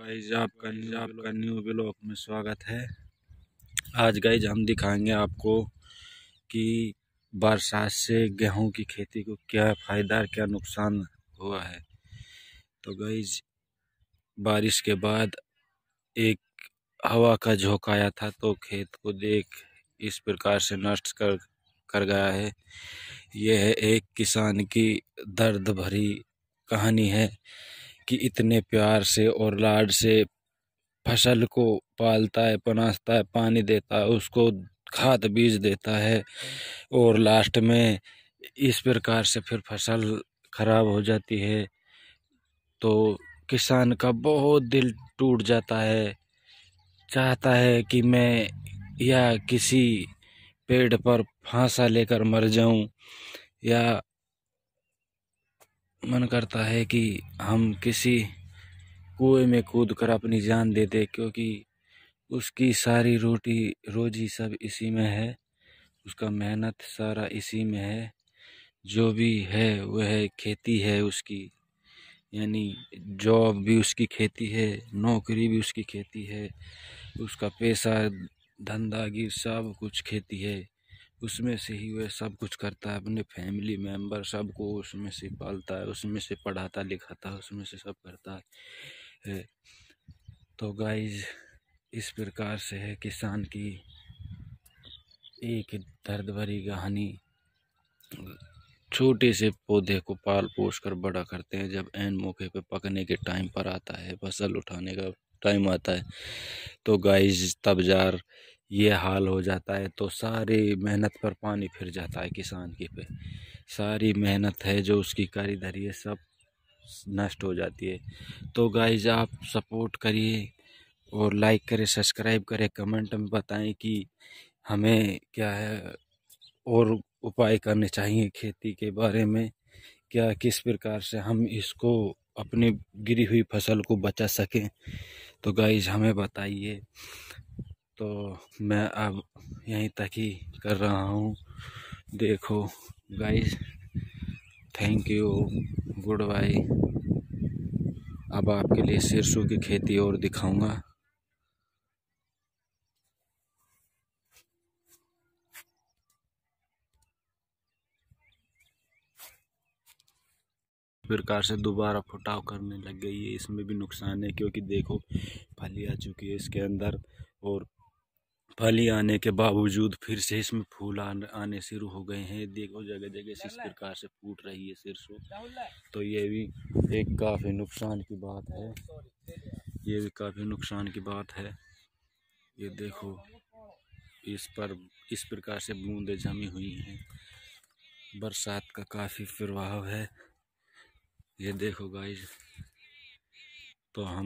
guys आपका new आपका new block में स्वागत है आज गाइज हम दिखाएंगे आपको कि बरसात से गेहूं की खेती को क्या फ़ायदा क्या नुकसान हुआ है तो गाइज बारिश के बाद एक हवा का झोंका आया था तो खेत को देख इस प्रकार से नष्ट कर कर गया है यह है एक किसान की दर्द भरी कहानी है कि इतने प्यार से और लाड से फसल को पालता है पनासता है पानी देता है उसको खाद बीज देता है और लास्ट में इस प्रकार से फिर फसल खराब हो जाती है तो किसान का बहुत दिल टूट जाता है चाहता है कि मैं या किसी पेड़ पर फांसा लेकर मर जाऊं या मन करता है कि हम किसी कुएं में कूद कर अपनी जान दे दे क्योंकि उसकी सारी रोटी रोजी सब इसी में है उसका मेहनत सारा इसी में है जो भी है वह है खेती है उसकी यानी जॉब भी उसकी खेती है नौकरी भी उसकी खेती है उसका पैसा धंधागिर सब कुछ खेती है उसमें से ही वह सब कुछ करता है अपने फैमिली मेम्बर सबको उसमें से पालता है उसमें से पढ़ाता लिखाता है उसमें से सब करता है तो गाइज इस प्रकार से है किसान की एक दर्द भरी कहानी छोटे से पौधे को पाल पोष कर बड़ा करते हैं जब एन मौके पे पकने के टाइम पर आता है फसल उठाने का टाइम आता है तो गाइज तब जार ये हाल हो जाता है तो सारी मेहनत पर पानी फिर जाता है किसान की पे सारी मेहनत है जो उसकी धरी है सब नष्ट हो जाती है तो गाइज आप सपोर्ट करिए और लाइक करें सब्सक्राइब करें कमेंट में बताएं कि हमें क्या है और उपाय करने चाहिए खेती के बारे में क्या किस प्रकार से हम इसको अपनी गिरी हुई फसल को बचा सकें तो गाइज हमें बताइए तो मैं अब यहीं तक ही कर रहा हूँ देखो guys thank you goodbye अब आपके लिए सिरसों की खेती और दिखाऊंगा प्रकार से दोबारा फुटाव करने लग गई है इसमें भी नुकसान है क्योंकि देखो फली आ चुकी है इसके अंदर और फली आने के बावजूद फिर से इसमें फूल आने शुरू हो गए हैं देखो जगह जगह से इस प्रकार से फूट रही है सिरसों तो ये भी एक काफ़ी नुकसान की बात है ये भी काफ़ी नुकसान की बात है ये देखो इस पर इस प्रकार से बूंदें जमी हुई हैं बरसात का काफ़ी प्रभाव है ये देखो गाइस तो हम